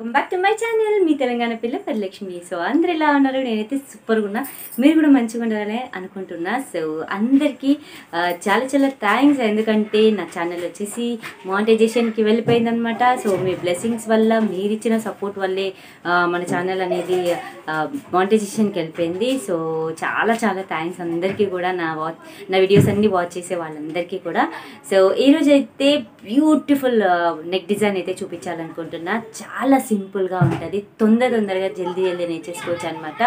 welcome back to my channel మీ తెలంగాణ పిల్ల Parilakshmi so అందరు ఎలా ఉన్నారు నేనైతే సూపర్గా ఉన్నా మీరు కూడా మంచిగా ఉండాలని అనుకుంటున్నా సో అందరికీ చాలా చాలా థ్యాంక్స్ ఎందుకంటే నా ఛానల్ వచ్చేసి మానిటైజేషన్కి వెళ్ళిపోయిందనమాట సో మీ బ్లెస్సింగ్స్ వల్ల మీరు ఇచ్చిన సపోర్ట్ వల్లే మన ఛానల్ అనేది మానిటైజేషన్కి వెళ్ళిపోయింది సో చాలా చాలా థ్యాంక్స్ అందరికీ కూడా నా వాచ్ నా వీడియోస్ అన్నీ వాచ్ చేసే వాళ్ళందరికీ కూడా సో ఈరోజు అయితే బ్యూటిఫుల్ నెక్ డిజైన్ అయితే చూపించాలనుకుంటున్నా చాలా సింపుల్గా ఉంటుంది తొందర తొందరగా జల్దీ జల్దీ నేర్చేసుకోవచ్చు అనమాట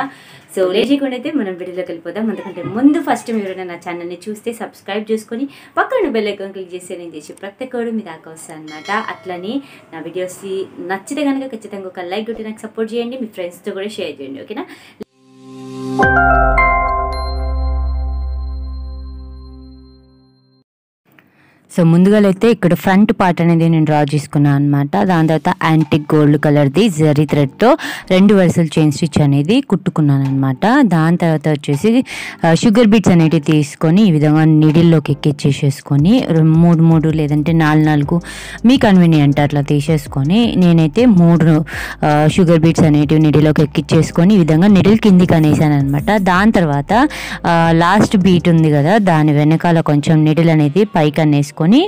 సో లేచేకుండా అయితే మనం వీడియోలోకి వెళ్ళిపోదాం ఎందుకంటే ముందు ఫస్ట్ మీరు ఎవరైనా నా ఛానల్ని చూస్తే సబ్స్క్రైబ్ చేసుకొని పక్కన బెల్ ఐకాన్ క్లిక్ చేస్తే నేను చేసి ప్రతి ఒక్కడు మీ దాకా వస్తాను అనమాట అట్లని నా వీడియోస్ నచ్చితే కనుక ఖచ్చితంగా ఒక లైక్ కొట్టి నాకు సపోర్ట్ చేయండి మీ ఫ్రెండ్స్తో కూడా షేర్ చేయండి ఓకేనా సో ముందుగా అయితే ఇక్కడ ఫ్రంట్ పార్ట్ అనేది నేను డ్రా చేసుకున్నాను అనమాట దాని తర్వాత యాంటిక్ గోల్డ్ కలర్ది జరీ థ్రెడ్తో రెండు వరుసలు చైన్ స్టిచ్ అనేది కుట్టుకున్నాను అనమాట దాని తర్వాత వచ్చేసి షుగర్ బీట్స్ అనేటివి తీసుకొని ఈ విధంగా నిడిల్లోకి ఎక్కిచ్చేసేసుకొని మూడు మూడు లేదంటే నాలుగు నాలుగు మీ కన్వీనియంట్ అట్లా తీసేసుకొని నేనైతే మూడు షుగర్ బీట్స్ అనేటివి నిడిలోకి ఎక్కిచ్చేసుకొని ఈ విధంగా నిడిల్ కిందికి అనేసాను అనమాట దాని తర్వాత లాస్ట్ బీట్ ఉంది కదా దాని వెనకాల కొంచెం నిడిల్ అనేది పైకి అనేసుకొని చేసుకొని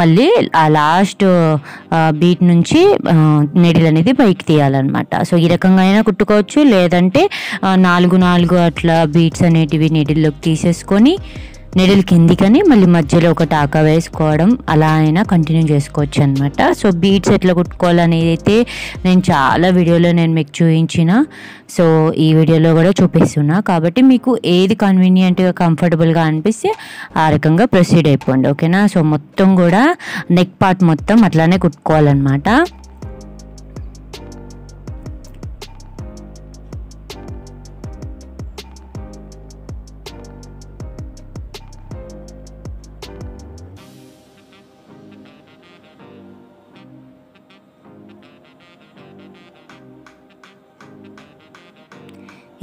మళ్ళీ ఆ లాస్ట్ బీట్ నుంచి నెడిల్ అనేది పైకి తీయాలన్నమాట సో ఈ రకంగా అయినా కుట్టుకోవచ్చు లేదంటే నాలుగు నాలుగు అట్లా బీట్స్ అనేటివి నెడిల్లోకి తీసేసుకొని నీడిల్ కిందికని మళ్ళీ మధ్యలో ఒక టాకా వేసుకోవడం అలా అయినా కంటిన్యూ చేసుకోవచ్చు అనమాట సో బీట్స్ ఎట్లా కుట్టుకోవాలనేది అయితే నేను చాలా వీడియోలో నేను మీకు చూపించిన సో ఈ వీడియోలో కూడా చూపిస్తున్నా కాబట్టి మీకు ఏది కన్వీనియంట్గా కంఫర్టబుల్గా అనిపిస్తే ఆ రకంగా ప్రొసీడ్ అయిపోండి ఓకేనా సో మొత్తం కూడా నెక్ పార్ట్ మొత్తం అట్లానే కుట్టుకోవాలన్నమాట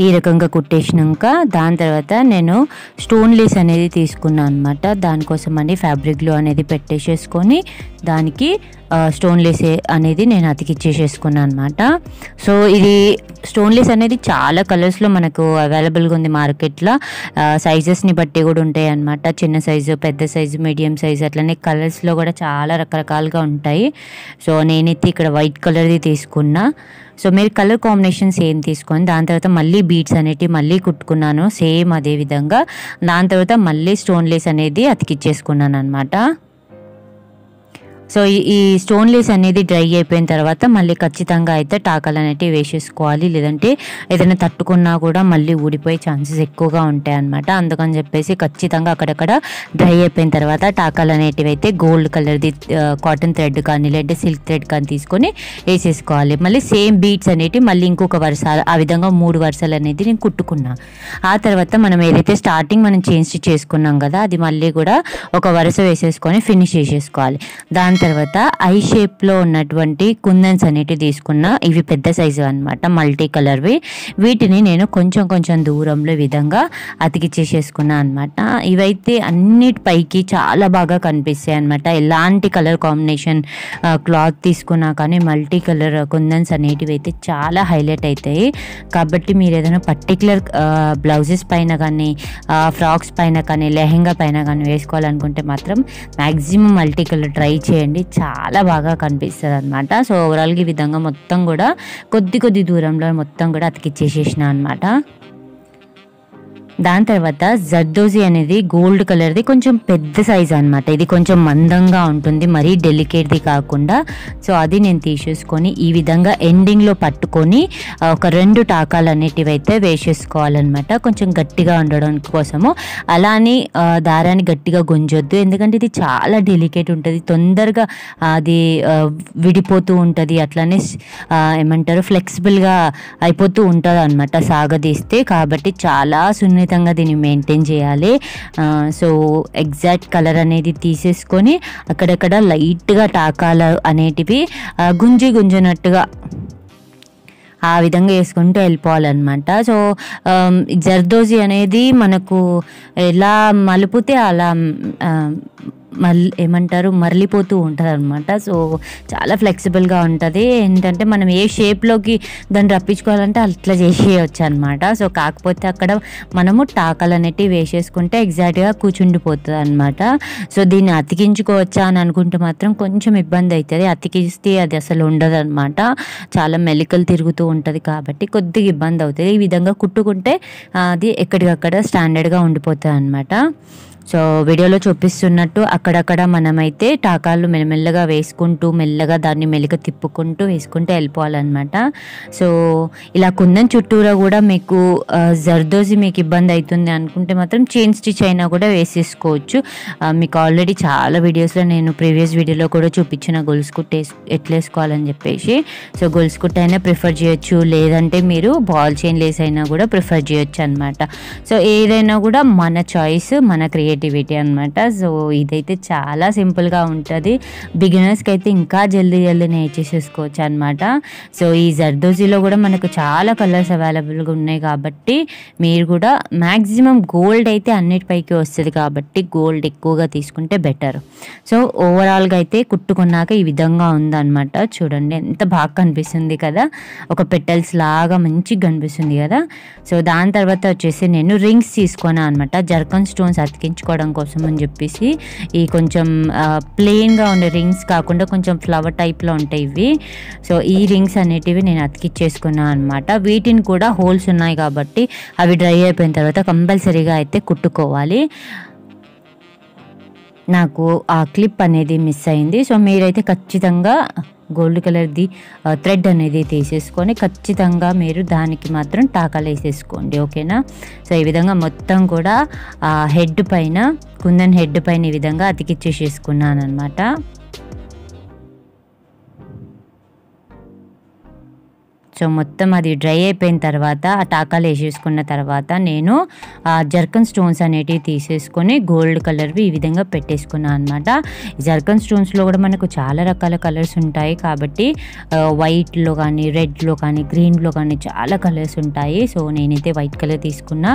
ఈ రకంగా కుట్టేసినాక దాని తర్వాత నేను స్టోన్లీస్ అనేది తీసుకున్నాను అనమాట దానికోసం అని ఫ్యాబ్రిక్లో అనేది పెట్టేసేసుకొని దానికి స్టోన్లెస్ అనేది నేను అతికిచ్చేసేసుకున్నాను అనమాట సో ఇది స్టోన్లెస్ అనేది చాలా కలర్స్లో మనకు అవైలబుల్గా ఉంది మార్కెట్లో సైజెస్ని బట్టి కూడా ఉంటాయి అనమాట చిన్న సైజు పెద్ద సైజు మీడియం సైజు అట్లనే కలర్స్లో కూడా చాలా రకరకాలుగా ఉంటాయి సో నేనైతే ఇక్కడ వైట్ కలర్ది తీసుకున్నా సో మీరు కలర్ కాంబినేషన్స్ ఏం తీసుకొని దాని తర్వాత మళ్ళీ బీట్స్ అనేటివి మళ్ళీ కుట్టుకున్నాను సేమ్ అదే విధంగా దాని తర్వాత మళ్ళీ స్టోన్లెస్ అనేది అతికిచ్చేసుకున్నాను అనమాట సో ఈ స్టోన్ లేస్ అనేది డ్రై అయిపోయిన తర్వాత మళ్ళీ ఖచ్చితంగా అయితే టాకాలు అనేటివి వేసేసుకోవాలి లేదంటే ఏదైనా తట్టుకున్నా కూడా మళ్ళీ ఊడిపోయే ఛాన్సెస్ ఎక్కువగా ఉంటాయి అనమాట అందుకని చెప్పేసి ఖచ్చితంగా అక్కడక్కడ డ్రై అయిపోయిన తర్వాత టాకాలు అనేటివి అయితే గోల్డ్ కలర్ది కాటన్ థ్రెడ్ కానీ లేదంటే సిల్క్ థ్రెడ్ కానీ తీసుకొని వేసేసుకోవాలి మళ్ళీ సేమ్ బీట్స్ అనేటివి మళ్ళీ ఇంకొక వరుస ఆ విధంగా మూడు వరుసలు అనేది నేను కుట్టుకున్నా ఆ తర్వాత మనం ఏదైతే స్టార్టింగ్ మనం చేంజ్ చేసుకున్నాం కదా అది మళ్ళీ కూడా ఒక వరుస వేసేసుకొని ఫినిష్ చేసేసుకోవాలి దాని దాని తర్వాత ఐ షేప్లో ఉన్నటువంటి కుందన్స్ అనేటివి తీసుకున్న ఇవి పెద్ద సైజు అనమాట మల్టీ కలర్వి వీటిని నేను కొంచెం కొంచెం దూరంలో విధంగా అతికిచ్చేసేసుకున్నా అనమాట ఇవైతే అన్నిటి పైకి చాలా బాగా కనిపిస్తాయి అనమాట ఎలాంటి కలర్ కాంబినేషన్ క్లాత్ తీసుకున్నా కానీ మల్టీ కలర్ కుందన్స్ అనేటివి అయితే చాలా హైలైట్ అవుతాయి కాబట్టి మీరు ఏదైనా పర్టికులర్ బ్లౌజెస్ పైన కానీ ఫ్రాక్స్ పైన కానీ లెహెంగా పైన కానీ వేసుకోవాలనుకుంటే మాత్రం మ్యాక్సిమం మల్టీ కలర్ ట్రై చేయండి చూడండి చాలా బాగా కనిపిస్తుంది అనమాట సో ఓవరాల్గా ఈ విధంగా మొత్తం కూడా కొద్ది కొద్ది దూరంలో మొత్తం కూడా అతికిచ్చేసేసిన అనమాట దాని తర్వాత జర్దోజీ అనేది గోల్డ్ కలర్ది కొంచెం పెద్ద సైజ్ అనమాట ఇది కొంచెం మందంగా ఉంటుంది మరీ డెలికేట్ది కాకుండా సో అది నేను తీసేసుకొని ఈ విధంగా ఎండింగ్లో పట్టుకొని ఒక రెండు టాకాలు అనేటివి అయితే వేసేసుకోవాలన్నమాట కొంచెం గట్టిగా ఉండడం కోసము అలా అని దారాన్ని గట్టిగా గుంజొద్దు ఎందుకంటే ఇది చాలా డెలికేట్ ఉంటుంది తొందరగా అది విడిపోతూ ఉంటుంది అట్లానే ఏమంటారు ఫ్లెక్సిబుల్గా అయిపోతూ ఉంటుంది అనమాట సాగదీస్తే కాబట్టి చాలా సున్ని ఖచ్చితంగా దీన్ని మెయింటైన్ చేయాలి సో ఎగ్జాక్ట్ కలర్ అనేది తీసేసుకొని అక్కడక్కడ లైట్గా టాకాలు అనేటివి గుంజి గుంజినట్టుగా ఆ విధంగా వేసుకుంటూ వెళ్ళిపోవాలన్నమాట సో జర్దోజీ అనేది మనకు ఎలా మలుపుతే అలా మళ్ళీ ఏమంటారు మరలిపోతూ ఉంటుంది అనమాట సో చాలా ఫ్లెక్సిబుల్గా ఉంటుంది ఏంటంటే మనం ఏ షేప్లోకి దాన్ని రప్పించుకోవాలంటే అట్లా చేసేయచ్చు అనమాట సో కాకపోతే అక్కడ మనము టాకలు అనేటివి వేసేసుకుంటే ఎగ్జాక్ట్గా కూర్చుండిపోతుంది అనమాట సో దీన్ని అతికించుకోవచ్చా అని అనుకుంటే మాత్రం కొంచెం ఇబ్బంది అవుతుంది అతికిస్తే అది అసలు ఉండదు అనమాట చాలా మెలికలు తిరుగుతూ ఉంటుంది కాబట్టి కొద్దిగా ఇబ్బంది అవుతుంది ఈ విధంగా కుట్టుకుంటే అది ఎక్కడికక్కడ స్టాండర్డ్గా ఉండిపోతుంది అనమాట సో వీడియోలో చూపిస్తున్నట్టు అక్కడక్కడ మనమైతే టాకాలు మెల్లమెల్లగా వేసుకుంటూ మెల్లగా దాన్ని మెలిక తిప్పుకుంటూ వేసుకుంటూ వెళ్ళిపోవాలన్నమాట సో ఇలా కుందన్ చుట్టూరా కూడా మీకు జర్దోజి మీకు ఇబ్బంది అవుతుంది అనుకుంటే మాత్రం చైన్ స్టిచ్ అయినా కూడా వేసేసుకోవచ్చు మీకు ఆల్రెడీ చాలా వీడియోస్లో నేను ప్రీవియస్ వీడియోలో కూడా చూపించిన గొలుసు కుట్టే ఎట్లేసుకోవాలని చెప్పేసి సో గొలుసు కుట్ట అయినా ప్రిఫర్ చేయొచ్చు లేదంటే మీరు బాల్ చైన్ లేస్ అయినా కూడా ప్రిఫర్ చేయొచ్చు అనమాట సో ఏదైనా కూడా మన చాయిస్ మన క్రియేట్ క్రియేటివిటీ అనమాట సో ఇదైతే చాలా సింపుల్గా ఉంటుంది బిగినర్స్కి అయితే ఇంకా జల్దీ జల్దీ నేర్చేసేసుకోవచ్చు అనమాట సో ఈ జర్దోజీలో కూడా మనకు చాలా కలర్స్ అవైలబుల్గా ఉన్నాయి కాబట్టి మీరు కూడా మ్యాక్సిమం గోల్డ్ అయితే అన్నిటిపైకి వస్తుంది కాబట్టి గోల్డ్ ఎక్కువగా తీసుకుంటే బెటర్ సో ఓవరాల్గా అయితే కుట్టుకున్నాక ఈ విధంగా ఉందన్నమాట చూడండి ఎంత బాగా కనిపిస్తుంది కదా ఒక పెటల్స్ లాగా మంచిగా కనిపిస్తుంది కదా సో దాని తర్వాత వచ్చేసి నేను రింగ్స్ తీసుకున్నాను అనమాట జర్కన్ స్టోన్స్ అతికించుకున్నాను చేసుకోవడం కోసం అని చెప్పేసి ఈ కొంచెం ప్లెయిన్గా ఉండే రింగ్స్ కాకుండా కొంచెం ఫ్లవర్ టైప్లో ఉంటాయి ఇవి సో ఈ రింగ్స్ అనేటివి నేను అతికిచ్చేసుకున్నాను అనమాట వీటిని కూడా హోల్స్ ఉన్నాయి కాబట్టి అవి డ్రై అయిపోయిన తర్వాత కంపల్సరీగా అయితే కుట్టుకోవాలి నాకు ఆ క్లిప్ అనేది మిస్ అయింది సో మీరైతే ఖచ్చితంగా గోల్డ్ కలర్ది థ్రెడ్ అనేది తీసేసుకొని ఖచ్చితంగా మీరు దానికి మాత్రం టాకాలు వేసేసుకోండి ఓకేనా సో ఈ విధంగా మొత్తం కూడా హెడ్ పైన కుందన్ హెడ్ పైన ఈ విధంగా అతికిచ్చేసేసుకున్నాను అనమాట సో మొత్తం అది డ్రై అయిపోయిన తర్వాత ఆ టాకాలు వేసేసుకున్న తర్వాత నేను ఆ జర్కన్ స్టోన్స్ అనేటివి తీసేసుకొని గోల్డ్ కలర్వి ఈ విధంగా పెట్టేసుకున్నాను అనమాట జర్కన్ స్టోన్స్లో కూడా మనకు చాలా రకాల కలర్స్ ఉంటాయి కాబట్టి వైట్లో కానీ రెడ్లో కానీ గ్రీన్లో కానీ చాలా కలర్స్ ఉంటాయి సో నేనైతే వైట్ కలర్ తీసుకున్నా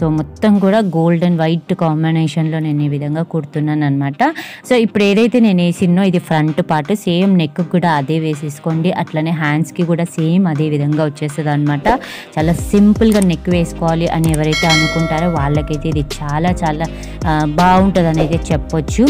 సో మొత్తం కూడా గోల్డ్ అండ్ వైట్ కాంబినేషన్లో నేను ఈ విధంగా కుడుతున్నాను అనమాట సో ఇప్పుడు ఏదైతే నేను వేసినో ఇది ఫ్రంట్ పార్ట్ సేమ్ నెక్ కూడా అదే వేసేసుకోండి అట్లనే హ్యాండ్స్కి కూడా సేమ్ అదే ఈ విధంగా వచ్చేస్తుంది అనమాట చాలా సింపుల్గా నెక్ వేసుకోవాలి అని ఎవరైతే అనుకుంటారో వాళ్ళకైతే ఇది చాలా చాలా బాగుంటుంది అయితే చెప్పొచ్చు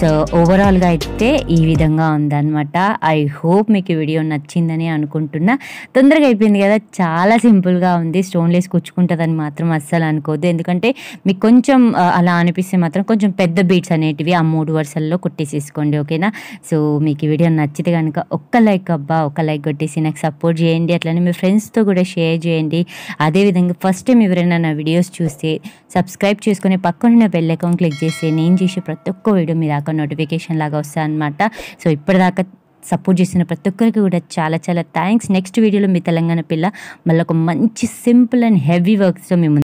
సో ఓవరాల్గా అయితే ఈ విధంగా ఉందన్నమాట ఐ హోప్ మీకు వీడియో నచ్చిందని అనుకుంటున్నా తొందరగా అయిపోయింది కదా చాలా సింపుల్గా ఉంది స్టోన్లెస్ కూర్చుకుంటుందని మాత్రం అస్సలు అనుకోవద్దు ఎందుకంటే మీకు కొంచెం అలా అనిపిస్తే మాత్రం కొంచెం పెద్ద బీట్స్ అనేటివి ఆ మూడు వరుసల్లో కొట్టేసేసుకోండి ఓకేనా సో మీకు ఈ వీడియో నచ్చితే కనుక ఒక్క లైక్ అబ్బా ఒక లైక్ కొట్టేసి నాకు సపోర్ట్ చేయండి అట్లనే మీ ఫ్రెండ్స్తో కూడా షేర్ చేయండి అదేవిధంగా ఫస్ట్ టైం ఎవరైనా నా వీడియోస్ చూస్తే సబ్స్క్రైబ్ చేసుకుని పక్కనున్న బెల్ అకౌంట్ క్లిక్ చేస్తే నేను చేసే ప్రతి ఒక్క వీడియో మీ దాకా నోటిఫికేషన్ లాగా వస్తాయన్నమాట అనమాట సో ఇప్పటిదాకా సపోర్ట్ చేసిన ప్రతి ఒక్కరికి కూడా చాలా చాలా థ్యాంక్స్ నెక్స్ట్ వీడియోలో మీ తెలంగాణ పిల్ల మళ్ళీ ఒక మంచి సింపుల్ అండ్ హెవీ వర్క్స్తో మేము